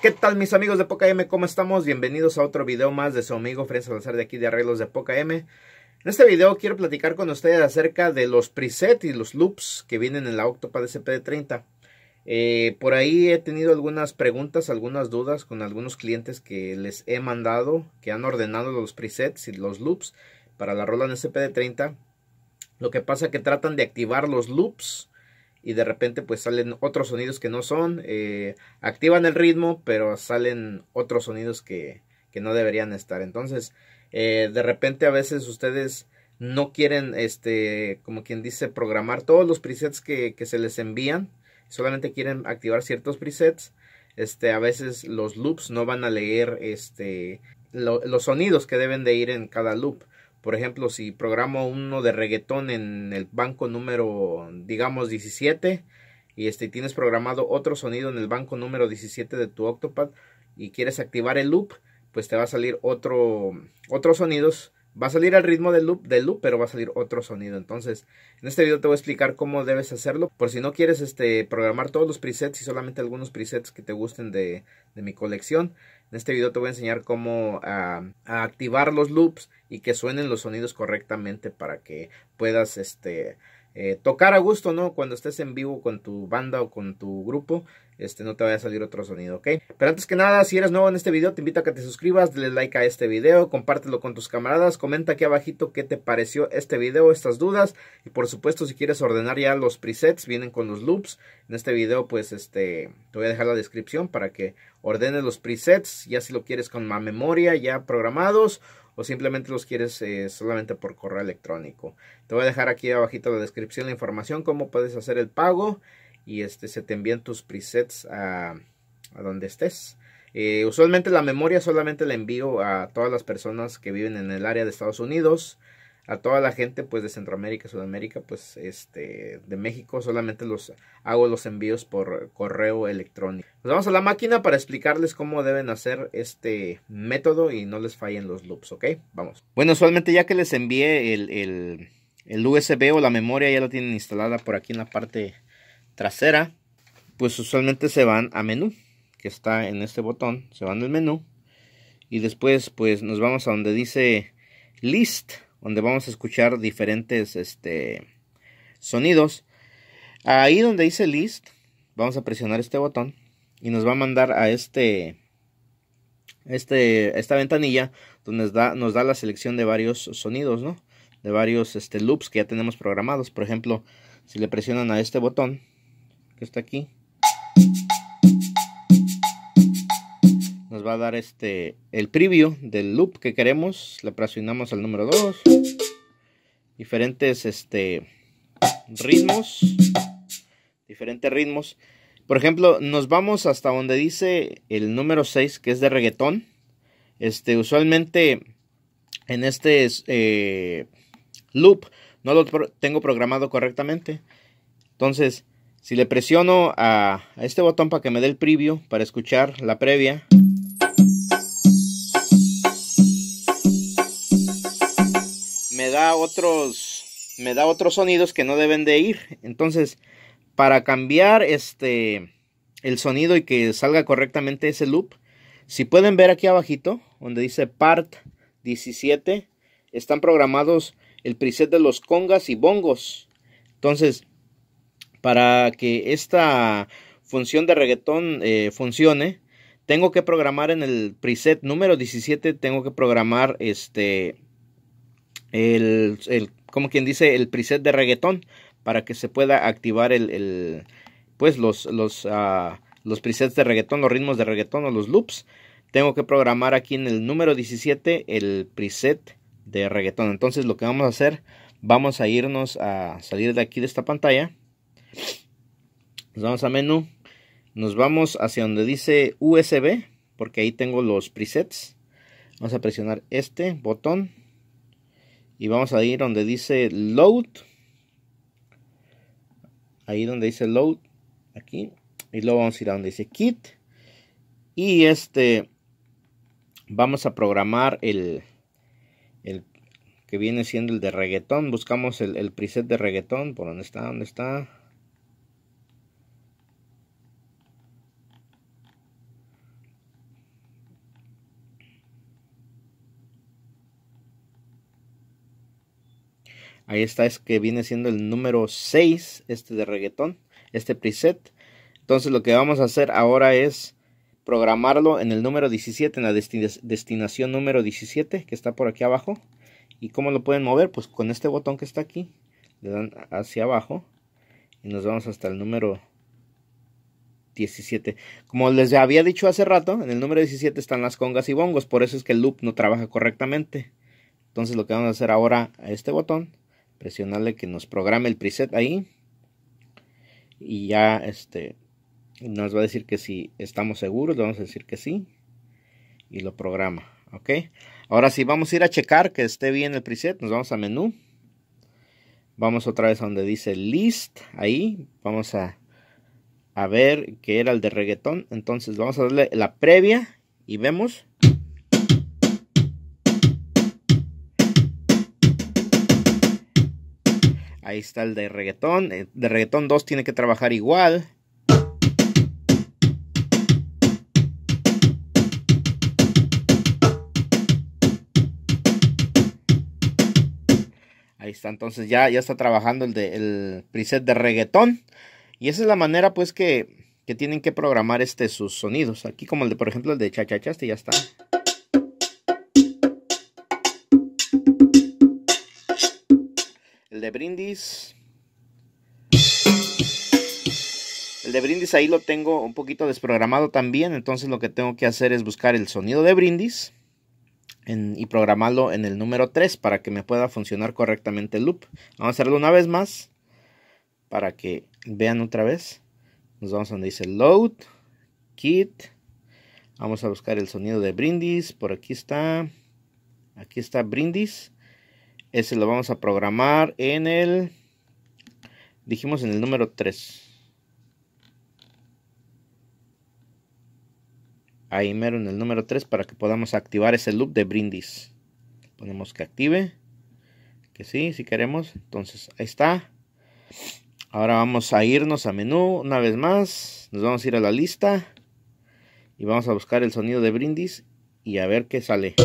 ¿Qué tal mis amigos de Poca M? ¿Cómo estamos? Bienvenidos a otro video más de su amigo Fred Salazar de aquí de Arreglos de Poca M. En este video quiero platicar con ustedes acerca de los presets y los loops que vienen en la Octopad SPD30. Eh, por ahí he tenido algunas preguntas, algunas dudas con algunos clientes que les he mandado, que han ordenado los presets y los loops para la Roland SPD30. Lo que pasa es que tratan de activar los loops y de repente pues salen otros sonidos que no son, eh, activan el ritmo, pero salen otros sonidos que, que no deberían estar. Entonces, eh, de repente a veces ustedes no quieren, este, como quien dice, programar todos los presets que, se les envían, solamente quieren activar ciertos presets. Este, a veces los loops no van a leer este, los sonidos que deben de ir en cada loop. Por ejemplo, si programo uno de reggaetón en el banco número, digamos, 17, y este, tienes programado otro sonido en el banco número 17 de tu Octopad y quieres activar el loop, pues te va a salir otro, otros sonidos Va a salir al ritmo del loop, del loop, pero va a salir otro sonido. Entonces, en este video te voy a explicar cómo debes hacerlo. Por si no quieres este, programar todos los presets y solamente algunos presets que te gusten de, mi colección. En este video te voy a enseñar cómo ah, a activar los loops y que suenen los sonidos correctamente para que puedas este, eh, tocar a gusto, ¿no? Cuando estés en vivo con tu banda o con tu grupo, este, no te vaya a salir otro sonido, ¿ok? Pero antes que nada, si eres nuevo en este video, te invito a que te suscribas, dale like a este video, compártelo con tus camaradas, comenta aquí abajito qué te pareció este video, estas dudas, y por supuesto, si quieres ordenar ya los presets, vienen con los loops, en este video, pues, este, te voy a dejar la descripción para que ordenes los presets, ya si lo quieres con más memoria, ya programados, o simplemente los quieres eh, solamente por correo electrónico. Te voy a dejar aquí abajito la descripción la información, cómo puedes hacer el pago y este, se te envían tus presets a, a donde estés. Eh, usualmente la memoria solamente la envío a todas las personas que viven en el área de Estados Unidos a toda la gente pues de Centroamérica, Sudamérica, pues este de México solamente los hago los envíos por correo electrónico. Nos vamos a la máquina para explicarles cómo deben hacer este método y no les fallen los loops, ¿ok? Vamos. Bueno, usualmente ya que les envié el, el USB o la memoria ya la tienen instalada por aquí en la parte trasera, pues usualmente se van a menú, que está en este botón, se van al menú y después pues nos vamos a donde dice list donde vamos a escuchar diferentes este, sonidos. Ahí donde dice list, vamos a presionar este botón y nos va a mandar a este, este esta ventanilla donde nos da, nos da la selección de varios sonidos, De varios este, loops que ya tenemos programados. Por ejemplo, si le presionan a este botón que está aquí, va a dar este el preview del loop que queremos. Le presionamos al número 2. Diferentes este, ritmos. Diferentes ritmos. Por ejemplo, nos vamos hasta donde dice el número 6, que es de reggaetón. Este, usualmente en este eh, loop no lo tengo programado correctamente. Entonces, si le presiono a, a este botón para que me dé el preview, para escuchar la previa, da otros, me da otros sonidos que no deben de ir. Entonces, para cambiar este, el sonido y que salga correctamente ese loop, si pueden ver aquí abajito, donde dice part 17, están programados el preset de los congas y bongos. Entonces, para que esta función de reggaetón eh, funcione, tengo que programar en el preset número 17, tengo que programar este el, como quien dice, el preset de reggaetón para que se pueda activar el, pues los, los, ah, los presets de reggaetón, los ritmos de reggaetón o los loops. Tengo que programar aquí en el número 17 el preset de reggaetón. Entonces lo que vamos a hacer, vamos a irnos a salir de aquí de esta pantalla. Nos vamos a menú, nos vamos hacia donde dice USB, porque ahí tengo los presets. Vamos a presionar este botón y vamos a ir donde dice load ahí donde dice load aquí y luego vamos a ir a donde dice kit y este vamos a programar el, el que viene siendo el de reggaetón buscamos el, el preset de reggaetón por donde está donde está Ahí está, es que viene siendo el número 6, este de reggaetón, este preset. Entonces lo que vamos a hacer ahora es programarlo en el número 17, en la destinación número 17, que está por aquí abajo. ¿Y cómo lo pueden mover? Pues con este botón que está aquí, le dan hacia abajo y nos vamos hasta el número 17. Como les había dicho hace rato, en el número 17 están las congas y bongos, por eso es que el loop no trabaja correctamente. Entonces lo que vamos a hacer ahora a este botón presionarle que nos programe el preset ahí y ya este nos va a decir que si estamos seguros le vamos a decir que sí y lo programa ok ahora sí vamos a ir a checar que esté bien el preset nos vamos a menú vamos otra vez a donde dice list ahí vamos a a ver que era el de reggaetón entonces vamos a darle la previa y vemos Ahí está el de reggaetón. Eh, de reggaetón 2 tiene que trabajar igual. Ahí está, entonces ya, ya está trabajando el, de, el preset de reggaetón. Y esa es la manera pues que, que tienen que programar este, sus sonidos. Aquí como el de, por ejemplo, el de cha, -cha, -cha este ya está. El de brindis. El de brindis ahí lo tengo un poquito desprogramado también. Entonces lo que tengo que hacer es buscar el sonido de brindis. y programarlo en el número 3 para que me pueda funcionar correctamente el loop. Vamos a hacerlo una vez más para que vean otra vez. Nos vamos a donde dice load, kit. Vamos a buscar el sonido de brindis. Por aquí está. Aquí está brindis. Ese lo vamos a programar en el... Dijimos en el número 3. Ahí mero en el número 3 para que podamos activar ese loop de brindis. Ponemos que active. Que sí, si queremos. Entonces, ahí está. Ahora vamos a irnos a menú una vez más. Nos vamos a ir a la lista. Y vamos a buscar el sonido de brindis y a ver qué sale.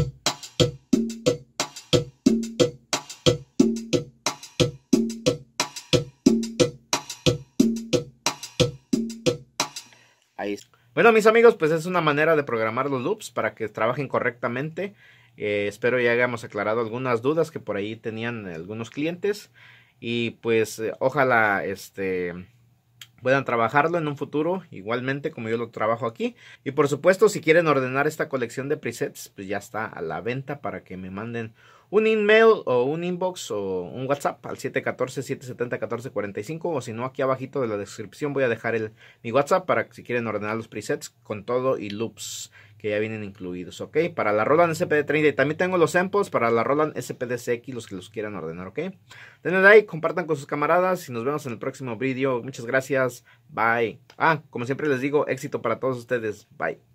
Bueno, mis amigos, pues es una manera de programar los loops para que trabajen correctamente. Eh, espero ya hayamos aclarado algunas dudas que por ahí tenían algunos clientes. Y pues eh, ojalá este, puedan trabajarlo en un futuro, igualmente como yo lo trabajo aquí. Y por supuesto, si quieren ordenar esta colección de presets, pues ya está a la venta para que me manden un email o un inbox o un WhatsApp al 714-770-1445 o si no aquí abajito de la descripción voy a dejar el, mi WhatsApp para que si quieren ordenar los presets con todo y loops que ya vienen incluidos, ¿ok? Para la Roland SPD30 y también tengo los samples para la Roland SPD-CX los que los quieran ordenar, ¿ok? Denle like, compartan con sus camaradas y nos vemos en el próximo video. Muchas gracias, bye. Ah, como siempre les digo, éxito para todos ustedes, bye.